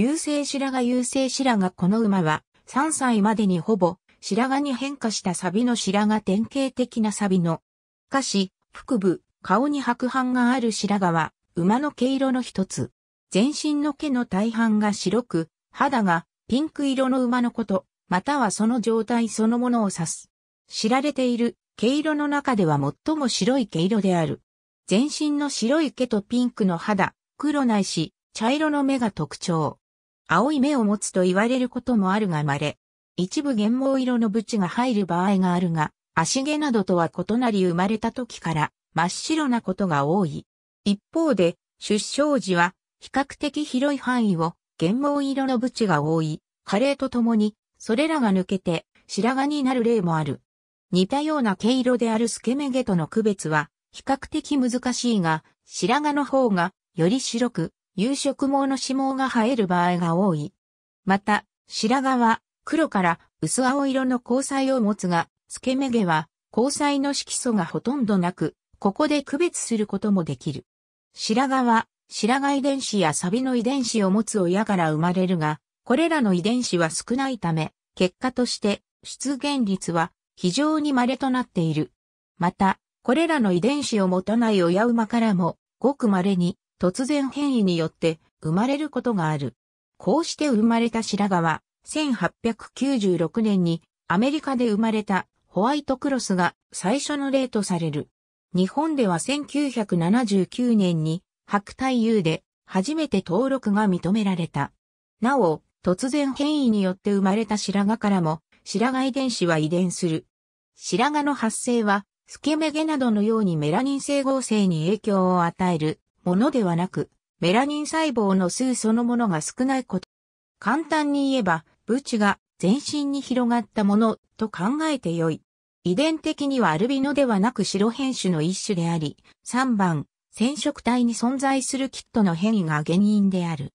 優勢白髪優勢白髪この馬は3歳までにほぼ白髪に変化したサビの白髪典型的なサビの。歌詞、腹部、顔に白斑がある白髪は馬の毛色の一つ。全身の毛の大半が白く、肌がピンク色の馬のこと、またはその状態そのものを指す。知られている毛色の中では最も白い毛色である。全身の白い毛とピンクの肌、黒ないし、茶色の目が特徴。青い目を持つと言われることもあるが稀。一部原毛色のブチが入る場合があるが、足毛などとは異なり生まれた時から真っ白なことが多い。一方で、出生時は比較的広い範囲を原毛色のブチが多い、加齢とともに、それらが抜けて白髪になる例もある。似たような毛色であるスケメ毛との区別は比較的難しいが、白髪の方がより白く有色毛の脂毛が生える場合が多い。また、白髪は黒から薄青色の交際を持つが、付け目毛は交際の色素がほとんどなく、ここで区別することもできる。白髪は白髪遺伝子やサビの遺伝子を持つ親から生まれるが、これらの遺伝子は少ないため、結果として出現率は非常に稀となっている。また、これらの遺伝子を持たない親馬からも、ごく稀に突然変異によって生まれることがある。こうして生まれた白髪は、1896年にアメリカで生まれたホワイトクロスが最初の例とされる。日本では1979年に白体優で初めて登録が認められた。なお、突然変異によって生まれた白髪からも白髪遺伝子は遺伝する。白髪の発生は、スケメゲなどのようにメラニン性合成に影響を与えるものではなく、メラニン細胞の数そのものが少ないこと。簡単に言えば、ブチが全身に広がったものと考えてよい。遺伝的にはアルビノではなく白変種の一種であり、3番、染色体に存在するキットの変異が原因である。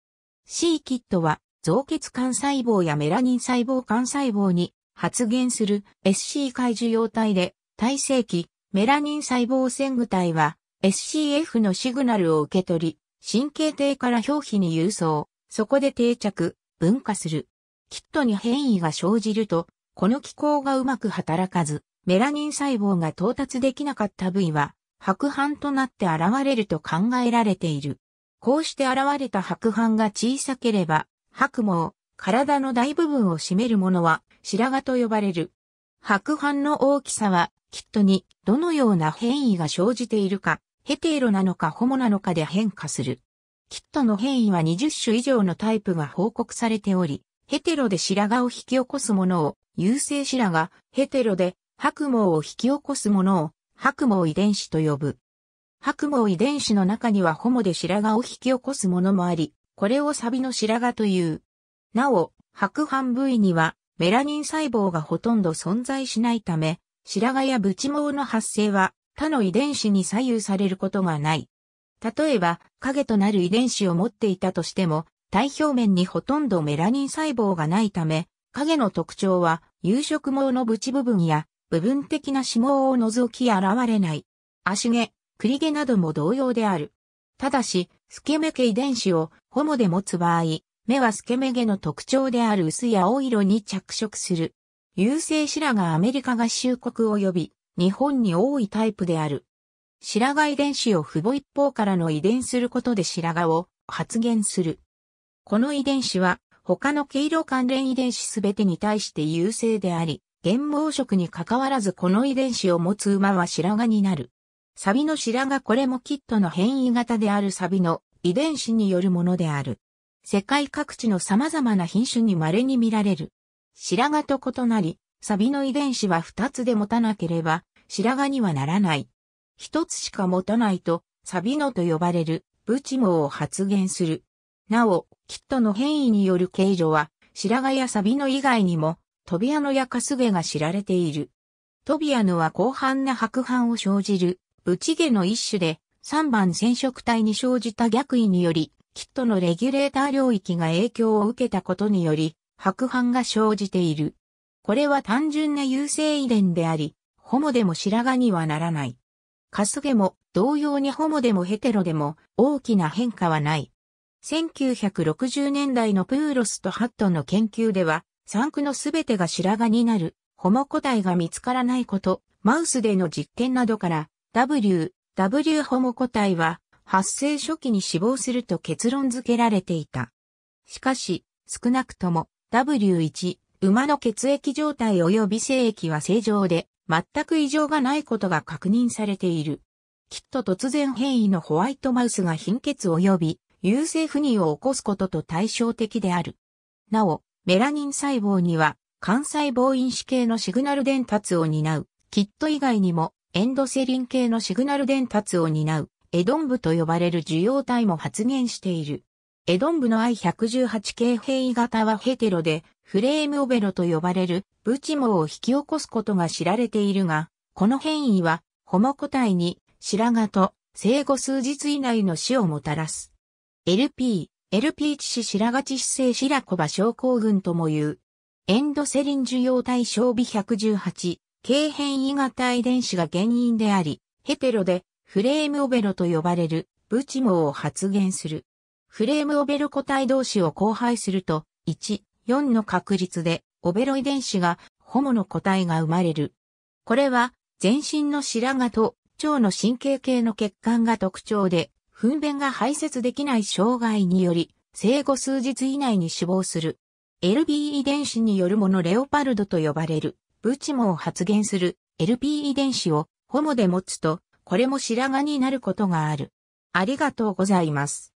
C キットは、造血幹細胞やメラニン細胞幹細胞に発現する SC 回受容体で、体性器、メラニン細胞線具体は SCF のシグナルを受け取り、神経体から表皮に郵送、そこで定着、分化する。キットに変異が生じると、この機構がうまく働かず、メラニン細胞が到達できなかった部位は、白斑となって現れると考えられている。こうして現れた白斑が小さければ、白毛、体の大部分を占めるものは白髪と呼ばれる。白斑の大きさは、キットにどのような変異が生じているかヘテロなのかホモなのかで変化する。キットの変異は20種以上のタイプが報告されており、ヘテロで白髪を引き起こすものを、優性白髪、ヘテロで白毛を引き起こすものを、白毛遺伝子と呼ぶ。白毛遺伝子の中にはホモで白髪を引き起こすものもあり、これをサビの白髪という。なお、白斑部位にはメラニン細胞がほとんど存在しないため、白髪やブチ毛の発生は他の遺伝子に左右されることがない。例えば、影となる遺伝子を持っていたとしても、体表面にほとんどメラニン細胞がないため、影の特徴は、有色毛の縁部分や、部分的な脂肪を除き現れない。足毛、栗毛なども同様である。ただし、スケメ毛遺伝子をホモで持つ場合、目はスケメ毛の特徴である薄い青色に着色する。優勢白がアメリカ合衆国及び日本に多いタイプである。白髪遺伝子を父母一方からの遺伝することで白髪を発現する。この遺伝子は他の経路関連遺伝子すべてに対して優勢であり、原毛色に関わらずこの遺伝子を持つ馬は白髪になる。サビの白髪これもキットの変異型であるサビの遺伝子によるものである。世界各地の様々な品種に稀に見られる。白髪と異なり、サビの遺伝子は二つで持たなければ白髪にはならない。一つしか持たないとサビのと呼ばれるブチモを発現する。なお、キットの変異による経路は白髪やサビの以外にもトビアノやカスゲが知られている。トビアノは広範な白斑を生じるブチゲの一種で3番染色体に生じた逆位によりキットのレギュレーター領域が影響を受けたことにより白斑が生じている。これは単純な優勢遺伝であり、ホモでも白髪にはならない。カスゲも同様にホモでもヘテロでも大きな変化はない。1960年代のプーロスとハットンの研究では、産区のすべてが白髪になる、ホモ個体が見つからないこと、マウスでの実験などから、W、W ホモ個体は発生初期に死亡すると結論付けられていた。しかし、少なくとも W1、馬の血液状態及び精液は正常で、全く異常がないことが確認されている。きっと突然変異のホワイトマウスが貧血及び、優性不妊を起こすことと対照的である。なお、メラニン細胞には、肝細胞因子系のシグナル伝達を担う、キット以外にも、エンドセリン系のシグナル伝達を担う、エドン部と呼ばれる受容体も発現している。エドン部の I118 系変異型はヘテロで、フレームオベロと呼ばれるブチモを引き起こすことが知られているが、この変異は、ホモ個体に白髪と生後数日以内の死をもたらす。LP、LP 致死白髪致死性白子場症候群とも言う。エンドセリン受容体小微118、軽変異型遺伝子が原因であり、ヘテロでフレームオベロと呼ばれるブチモを発現する。フレームオベロ個体同士を交配すると、1、4の確率でオベロ遺伝子がホモの個体が生まれる。これは全身の白髪と腸の神経系の血管が特徴で、糞便が排泄できない障害により、生後数日以内に死亡する。LB 遺伝子によるものレオパルドと呼ばれる、ブチモを発現する LB 遺伝子をホモで持つと、これも白髪になることがある。ありがとうございます。